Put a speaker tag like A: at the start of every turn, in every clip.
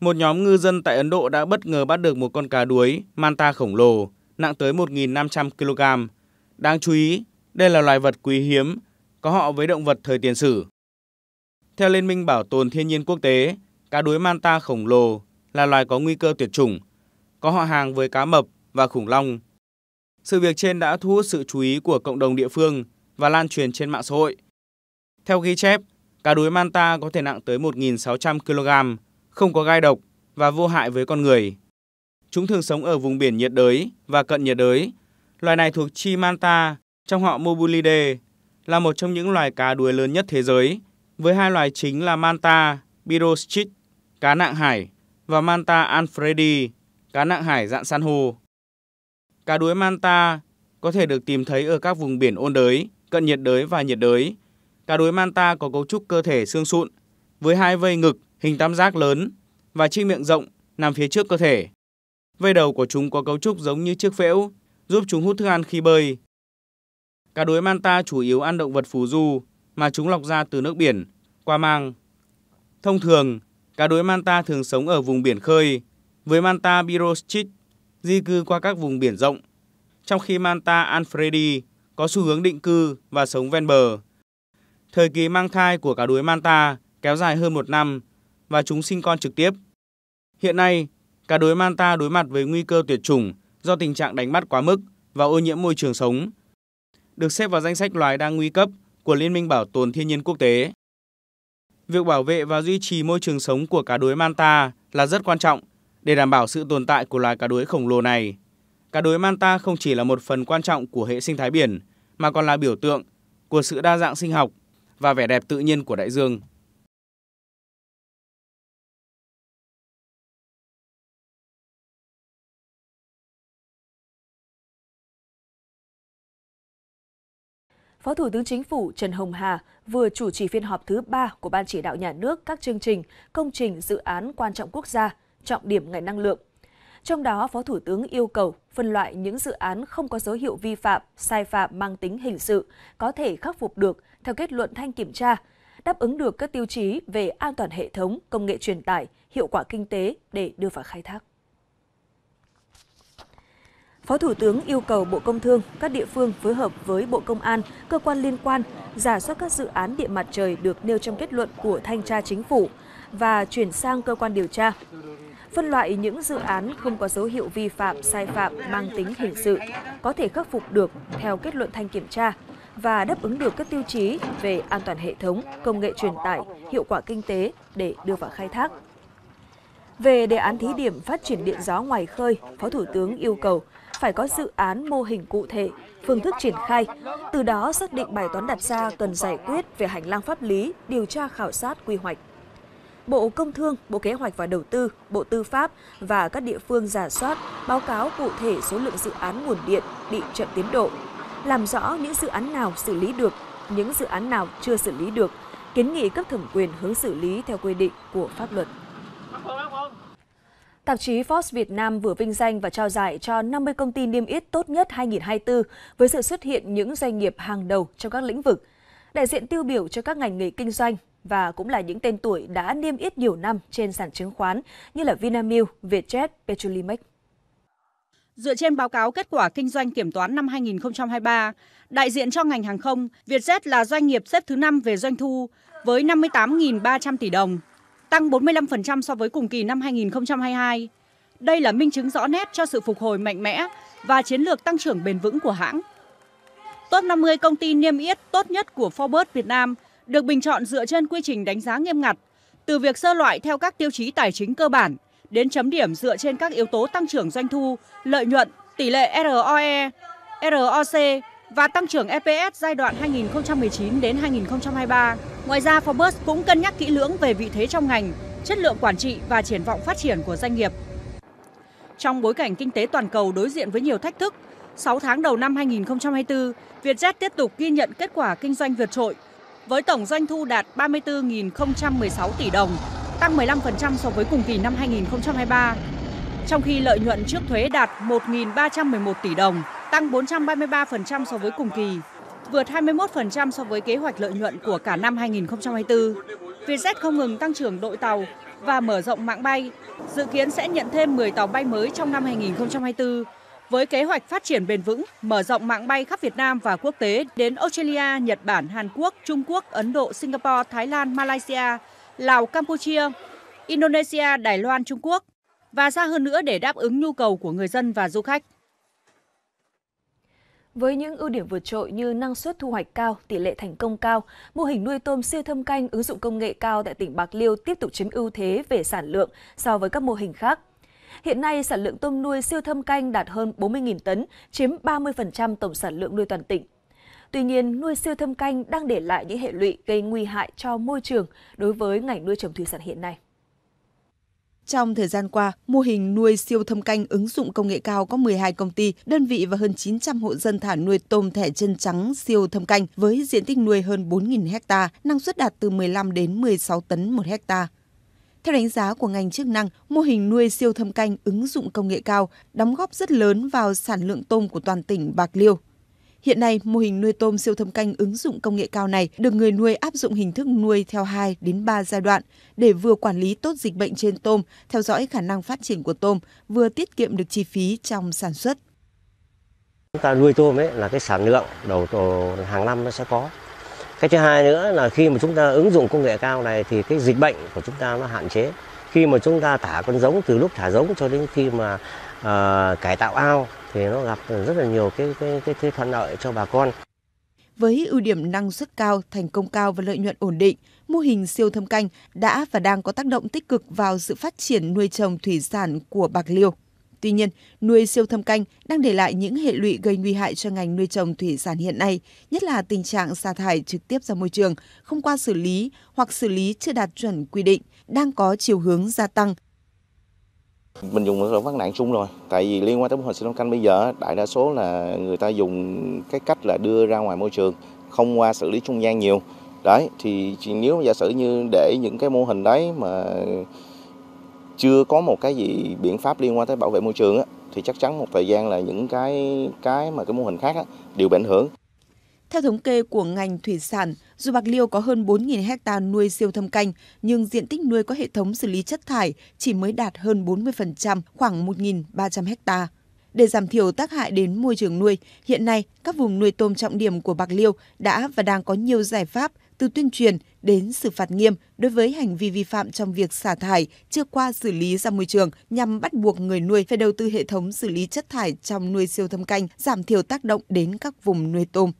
A: một nhóm ngư dân tại Ấn Độ đã bất ngờ bắt được một con cá đuối manta khổng lồ nặng tới 1.500 kg. Đáng chú ý, đây là loài vật quý hiếm, có họ với động vật thời tiền sử. Theo Liên minh Bảo tồn Thiên nhiên Quốc tế, cá đuối manta khổng lồ là loài có nguy cơ tuyệt chủng, có họ hàng với cá mập và khủng long. Sự việc trên đã thu hút sự chú ý của cộng đồng địa phương và lan truyền trên mạng xã hội. Theo ghi chép, cá đuối manta có thể nặng tới 1.600 kg, không có gai độc và vô hại với con người. Chúng thường sống ở vùng biển nhiệt đới và cận nhiệt đới. Loài này thuộc chi manta trong họ Mobulidae, là một trong những loài cá đuối lớn nhất thế giới, với hai loài chính là manta biroschit, cá nặng hải và manta alfredi, cá nặng hải dạng san hô. Cá đuối manta có thể được tìm thấy ở các vùng biển ôn đới, cận nhiệt đới và nhiệt đới. Cá đuối manta có cấu trúc cơ thể xương sụn với hai vây ngực hình tam giác lớn và chi miệng rộng nằm phía trước cơ thể. Vây đầu của chúng có cấu trúc giống như chiếc phễu, giúp chúng hút thức ăn khi bơi. Cá đuối manta chủ yếu ăn động vật phù du mà chúng lọc ra từ nước biển qua mang. Thông thường, cá đuối manta thường sống ở vùng biển khơi, với manta biroschit di cư qua các vùng biển rộng, trong khi manta alfredi có xu hướng định cư và sống ven bờ. Thời kỳ mang thai của cá đuối manta kéo dài hơn một năm và chúng sinh con trực tiếp. Hiện nay, cá đối Manta đối mặt với nguy cơ tuyệt chủng do tình trạng đánh bắt quá mức và ô nhiễm môi trường sống, được xếp vào danh sách loài đang nguy cấp của Liên minh Bảo tồn Thiên nhiên Quốc tế. Việc bảo vệ và duy trì môi trường sống của cá đối Manta là rất quan trọng để đảm bảo sự tồn tại của loài cá đối khổng lồ này. Cá đối Manta không chỉ là một phần quan trọng của hệ sinh thái biển, mà còn là biểu tượng của sự đa dạng sinh học và vẻ đẹp tự nhiên của đại dương.
B: Phó Thủ tướng Chính phủ Trần Hồng Hà vừa chủ trì phiên họp thứ 3 của Ban chỉ đạo nhà nước các chương trình, công trình, dự án quan trọng quốc gia, trọng điểm ngành năng lượng. Trong đó, Phó Thủ tướng yêu cầu phân loại những dự án không có dấu hiệu vi phạm, sai phạm mang tính hình sự, có thể khắc phục được theo kết luận thanh kiểm tra, đáp ứng được các tiêu chí về an toàn hệ thống, công nghệ truyền tải, hiệu quả kinh tế để đưa vào khai thác. Phó Thủ tướng yêu cầu Bộ Công Thương, các địa phương phối hợp với Bộ Công an, cơ quan liên quan, giả soát các dự án điện mặt trời được nêu trong kết luận của Thanh tra Chính phủ và chuyển sang cơ quan điều tra. Phân loại những dự án không có dấu hiệu vi phạm, sai phạm mang tính hình sự, có thể khắc phục được theo kết luận thanh kiểm tra và đáp ứng được các tiêu chí về an toàn hệ thống, công nghệ truyền tải, hiệu quả kinh tế để đưa vào khai thác. Về đề án thí điểm phát triển điện gió ngoài khơi, Phó Thủ tướng yêu cầu phải có dự án mô hình cụ thể, phương thức triển khai, từ đó xác định bài toán đặt ra cần giải quyết về hành lang pháp lý, điều tra khảo sát quy hoạch. Bộ Công Thương, Bộ Kế hoạch và Đầu tư, Bộ Tư pháp và các địa phương giả soát, báo cáo cụ thể số lượng dự án nguồn điện bị chậm tiến độ, làm rõ những dự án nào xử lý được, những dự án nào chưa xử lý được, kiến nghị cấp thẩm quyền hướng xử lý theo quy định của pháp luật tạp chí Forbes Việt Nam vừa vinh danh và trao giải cho 50 công ty niêm yết tốt nhất 2024 với sự xuất hiện những doanh nghiệp hàng đầu trong các lĩnh vực, đại diện tiêu biểu cho các ngành nghề kinh doanh và cũng là những tên tuổi đã niêm yết nhiều năm trên sàn chứng khoán như là Vinamilk, Vietjet,
C: Petrolimex. Dựa trên báo cáo kết quả kinh doanh kiểm toán năm 2023, đại diện cho ngành hàng không, Vietjet là doanh nghiệp xếp thứ 5 về doanh thu với 58.300 tỷ đồng, tăng 45% so với cùng kỳ năm 2022. Đây là minh chứng rõ nét cho sự phục hồi mạnh mẽ và chiến lược tăng trưởng bền vững của hãng. Top 50 công ty niêm yết tốt nhất của Forbes Việt Nam được bình chọn dựa trên quy trình đánh giá nghiêm ngặt, từ việc sơ loại theo các tiêu chí tài chính cơ bản đến chấm điểm dựa trên các yếu tố tăng trưởng doanh thu, lợi nhuận, tỷ lệ ROE, ROC và tăng trưởng EPS giai đoạn 2019 đến 2023. Ngoài ra, Forbes cũng cân nhắc kỹ lưỡng về vị thế trong ngành, chất lượng quản trị và triển vọng phát triển của doanh nghiệp. Trong bối cảnh kinh tế toàn cầu đối diện với nhiều thách thức, 6 tháng đầu năm 2024, Vietjet tiếp tục ghi nhận kết quả kinh doanh vượt trội, với tổng doanh thu đạt 34.016 tỷ đồng, tăng 15% so với cùng kỳ năm 2023, trong khi lợi nhuận trước thuế đạt 1.311 tỷ đồng, tăng 433% so với cùng kỳ vượt 21% so với kế hoạch lợi nhuận của cả năm 2024. Vietjet không ngừng tăng trưởng đội tàu và mở rộng mạng bay, dự kiến sẽ nhận thêm 10 tàu bay mới trong năm 2024 với kế hoạch phát triển bền vững, mở rộng mạng bay khắp Việt Nam và quốc tế đến Australia, Nhật Bản, Hàn Quốc, Trung Quốc, Ấn Độ, Singapore, Thái Lan, Malaysia, Lào, Campuchia, Indonesia, Đài Loan, Trung Quốc và xa hơn nữa để đáp ứng nhu cầu của người dân và du khách.
B: Với những ưu điểm vượt trội như năng suất thu hoạch cao, tỷ lệ thành công cao, mô hình nuôi tôm siêu thâm canh ứng dụng công nghệ cao tại tỉnh Bạc Liêu tiếp tục chiếm ưu thế về sản lượng so với các mô hình khác. Hiện nay, sản lượng tôm nuôi siêu thâm canh đạt hơn 40.000 tấn, chiếm 30% tổng sản lượng nuôi toàn tỉnh. Tuy nhiên, nuôi siêu thâm canh đang để lại những hệ lụy gây nguy hại cho môi trường đối với ngành nuôi trồng thủy sản hiện nay.
D: Trong thời gian qua, mô hình nuôi siêu thâm canh ứng dụng công nghệ cao có 12 công ty, đơn vị và hơn 900 hộ dân thả nuôi tôm thẻ chân trắng siêu thâm canh với diện tích nuôi hơn 4.000 ha, năng suất đạt từ 15 đến 16 tấn một ha. Theo đánh giá của ngành chức năng, mô hình nuôi siêu thâm canh ứng dụng công nghệ cao đóng góp rất lớn vào sản lượng tôm của toàn tỉnh Bạc Liêu. Hiện nay, mô hình nuôi tôm siêu thâm canh ứng dụng công nghệ cao này được người nuôi áp dụng hình thức nuôi theo 2 đến 3 giai đoạn để vừa quản lý tốt dịch bệnh trên tôm, theo dõi khả năng phát triển của tôm, vừa tiết kiệm được chi phí trong sản xuất.
C: Chúng ta nuôi tôm ấy là cái sản lượng đầu tổ hàng năm nó sẽ có. Cái thứ hai nữa là khi mà chúng ta ứng dụng công nghệ cao này thì cái dịch bệnh của chúng ta nó hạn chế. Khi mà chúng ta thả con giống từ lúc thả giống cho đến khi mà uh, cải tạo ao thì nó gặp rất là nhiều cái cái cái, cái thuận lợi cho bà con.
D: Với ưu điểm năng suất cao, thành công cao và lợi nhuận ổn định, mô hình siêu thâm canh đã và đang có tác động tích cực vào sự phát triển nuôi trồng thủy sản của Bạc Liêu. Tuy nhiên, nuôi siêu thâm canh đang để lại những hệ lụy gây nguy hại cho ngành nuôi trồng thủy sản hiện nay, nhất là tình trạng xả thải trực tiếp ra môi trường không qua xử lý hoặc xử lý chưa đạt chuẩn quy định, đang có chiều hướng gia tăng.
A: Mình dùng một vấn nạn chung rồi, tại vì liên quan tới mô hình sinh canh bây giờ đại đa số là người ta dùng cái cách là đưa ra ngoài môi trường, không qua xử lý trung gian nhiều. Đấy, thì nếu giả sử như để những cái mô hình đấy mà chưa có một cái gì biện pháp liên quan tới bảo vệ môi trường á, thì chắc chắn một thời gian là những cái cái mà cái mô hình khác á, đều bị ảnh hưởng.
D: Theo thống kê của ngành thủy sản, dù Bạc Liêu có hơn 4.000 hecta nuôi siêu thâm canh, nhưng diện tích nuôi có hệ thống xử lý chất thải chỉ mới đạt hơn 40%, khoảng 1.300 hecta. Để giảm thiểu tác hại đến môi trường nuôi, hiện nay các vùng nuôi tôm trọng điểm của Bạc Liêu đã và đang có nhiều giải pháp từ tuyên truyền đến xử phạt nghiêm đối với hành vi vi phạm trong việc xả thải chưa qua xử lý ra môi trường nhằm bắt buộc người nuôi phải đầu tư hệ thống xử lý chất thải trong nuôi siêu thâm canh, giảm thiểu tác động đến các vùng nuôi
A: tôm.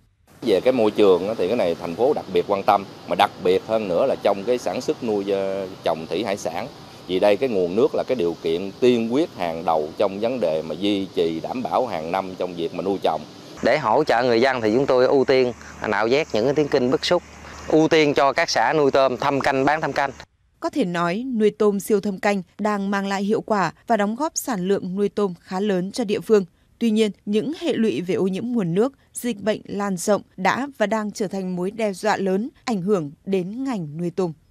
A: Về cái môi trường thì cái này thành phố đặc biệt quan tâm, mà đặc biệt hơn nữa là trong cái sản xuất nuôi ờ, trồng thủy hải sản. Vì đây cái nguồn nước là cái điều kiện tiên quyết hàng đầu trong vấn đề mà duy trì đảm bảo hàng năm trong việc mà nuôi trồng. Để hỗ trợ người dân thì chúng tôi ưu tiên nạo vét những cái tiếng kinh bức xúc, ưu tiên cho các xã nuôi tôm thâm canh bán thâm canh.
D: Có thể nói, nuôi tôm siêu thâm canh đang mang lại hiệu quả và đóng góp sản lượng nuôi tôm khá lớn cho địa phương. Tuy nhiên, những hệ lụy về ô nhiễm nguồn nước, dịch bệnh lan rộng đã và đang trở thành mối đe dọa lớn ảnh hưởng đến ngành nuôi tôm.